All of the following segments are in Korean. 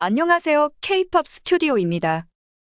안녕하세요. K-팝 스튜디오입니다.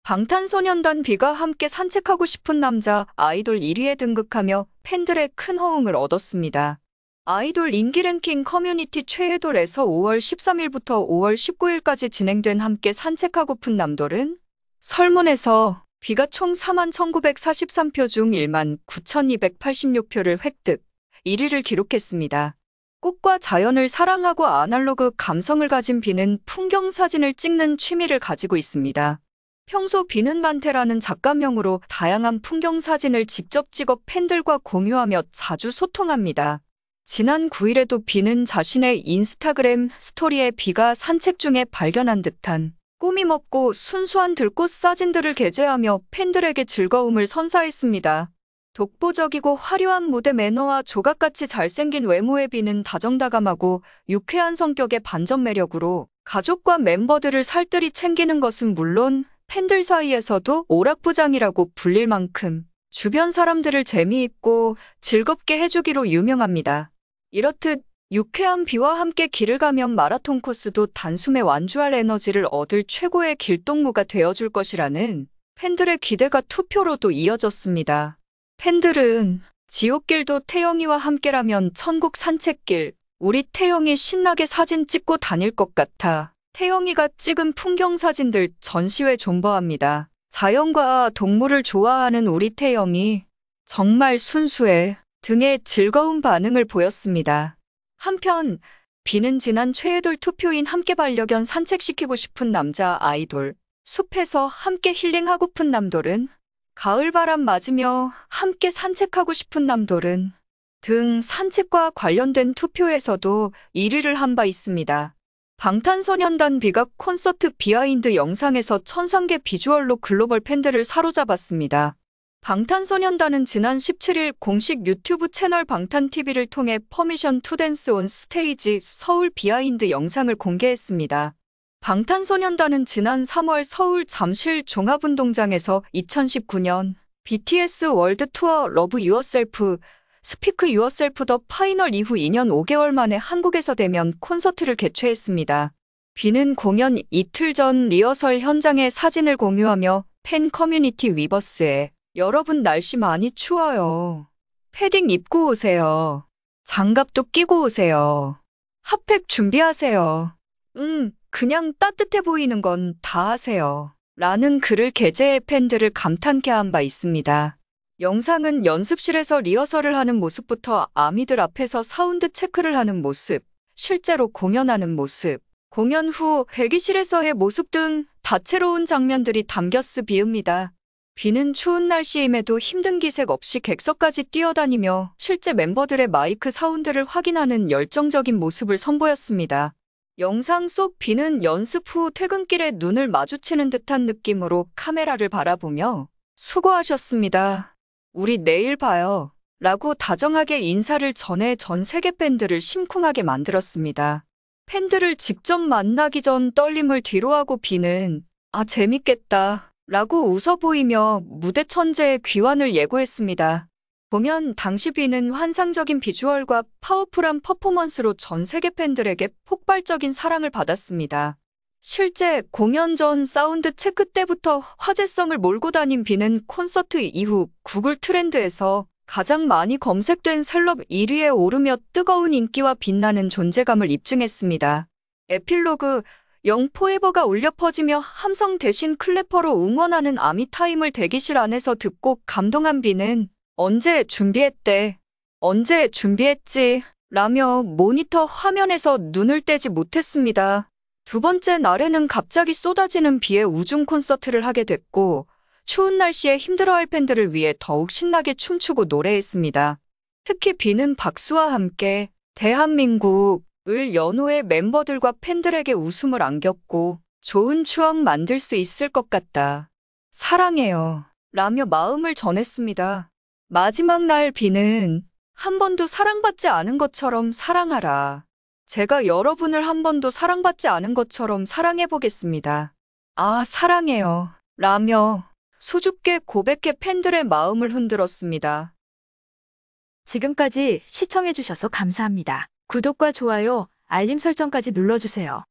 방탄소년단 비가 함께 산책하고 싶은 남자 아이돌 1위에 등극하며 팬들의 큰 호응을 얻었습니다. 아이돌 인기 랭킹 커뮤니티 최애돌에서 5월 13일부터 5월 19일까지 진행된 함께 산책하고픈 남돌은 설문에서 비가총 4만 1943표 중 1만 9286표를 획득 1위를 기록했습니다. 꽃과 자연을 사랑하고 아날로그 감성을 가진 비는 풍경 사진을 찍는 취미를 가지고 있습니다. 평소 비는 만테라는 작가명으로 다양한 풍경 사진을 직접 찍어 팬들과 공유하며 자주 소통합니다. 지난 9일에도 비는 자신의 인스타그램 스토리에 비가 산책 중에 발견한 듯한 꾸밈없고 순수한 들꽃 사진들을 게재하며 팬들에게 즐거움을 선사했습니다. 독보적이고 화려한 무대 매너와 조각같이 잘생긴 외모에 비는 다정다감하고 유쾌한 성격의 반전 매력으로 가족과 멤버들을 살뜰히 챙기는 것은 물론 팬들 사이에서도 오락부장이라고 불릴 만큼 주변 사람들을 재미있고 즐겁게 해주기로 유명합니다. 이렇듯 유쾌한 비와 함께 길을 가면 마라톤 코스도 단숨에 완주할 에너지를 얻을 최고의 길동무가 되어줄 것이라는 팬들의 기대가 투표로도 이어졌습니다. 팬들은 지옥길도 태영이와 함께라면 천국 산책길, 우리 태영이 신나게 사진 찍고 다닐 것 같아. 태영이가 찍은 풍경 사진들 전시회 존버합니다. 자연과 동물을 좋아하는 우리 태영이 정말 순수해 등의 즐거운 반응을 보였습니다. 한편 비는 지난 최애돌 투표인 함께 반려견 산책시키고 싶은 남자 아이돌 숲에서 함께 힐링하고픈 남돌은 가을바람 맞으며 함께 산책하고 싶은 남돌은 등 산책과 관련된 투표에서도 1위를 한 바 있습니다. 방탄소년단 비각 콘서트 비하인드 영상에서 천상계 비주얼로 글로벌 팬들을 사로잡았습니다. 방탄소년단은 지난 17일 공식 유튜브 채널 방탄TV를 통해 퍼미션 투 댄스 온 스테이지 서울 비하인드 영상을 공개했습니다. 방탄소년단은 지난 3월 서울 잠실 종합운동장에서 2019년 BTS 월드 투어 러브 유어셀프 스피크 유어셀프 더 파이널 이후 2년 5개월 만에 한국에서 대면 콘서트를 개최했습니다. 비는 공연 이틀 전 리허설 현장의 사진을 공유하며 팬 커뮤니티 위버스에 여러분 날씨 많이 추워요. 패딩 입고 오세요. 장갑도 끼고 오세요. 핫팩 준비하세요. 음, 그냥 따뜻해 보이는 건 다 하세요. 라는 글을 게재해 팬들을 감탄케 한 바 있습니다. 영상은 연습실에서 리허설을 하는 모습부터 아미들 앞에서 사운드 체크를 하는 모습, 실제로 공연하는 모습, 공연 후 대기실에서의 모습 등 다채로운 장면들이 담겼스 비읍니다. 비는 추운 날씨임에도 힘든 기색 없이 객석까지 뛰어다니며 실제 멤버들의 마이크 사운드를 확인하는 열정적인 모습을 선보였습니다. 영상 속 비는 연습 후 퇴근길에 눈을 마주치는 듯한 느낌으로 카메라를 바라보며 수고하셨습니다. 우리 내일 봐요. 라고 다정하게 인사를 전해 전 세계 밴드를 심쿵하게 만들었습니다. 팬들을 직접 만나기 전 떨림을 뒤로하고 비는 아 재밌겠다 라고 웃어 보이며 무대 천재의 귀환을 예고했습니다. 보면 당시 비는 환상적인 비주얼과 파워풀한 퍼포먼스로 전 세계 팬들에게 폭발적인 사랑을 받았습니다. 실제 공연 전 사운드 체크 때부터 화제성을 몰고 다닌 비는 콘서트 이후 구글 트렌드에서 가장 많이 검색된 셀럽 1위에 오르며 뜨거운 인기와 빛나는 존재감을 입증했습니다. 에필로그 영포에버가 울려 퍼지며 함성 대신 클래퍼로 응원하는 아미타임을 대기실 안에서 듣고 감동한 비는 언제 준비했대. 언제 준비했지. 라며 모니터 화면에서 눈을 떼지 못했습니다. 두 번째 날에는 갑자기 쏟아지는 비에 우중 콘서트를 하게 됐고, 추운 날씨에 힘들어할 팬들을 위해 더욱 신나게 춤추고 노래했습니다. 특히 비는 박수와 함께 대한민국을 연호의 멤버들과 팬들에게 웃음을 안겼고 좋은 추억 만들 수 있을 것 같다. 사랑해요. 라며 마음을 전했습니다. 마지막 날 비는 한 번도 사랑받지 않은 것처럼 사랑하라. 제가 여러분을 한 번도 사랑받지 않은 것처럼 사랑해보겠습니다. 아, 사랑해요. 라며 수줍게 고백해 팬들의 마음을 흔들었습니다. 지금까지 시청해주셔서 감사합니다. 구독과 좋아요, 알림 설정까지 눌러주세요.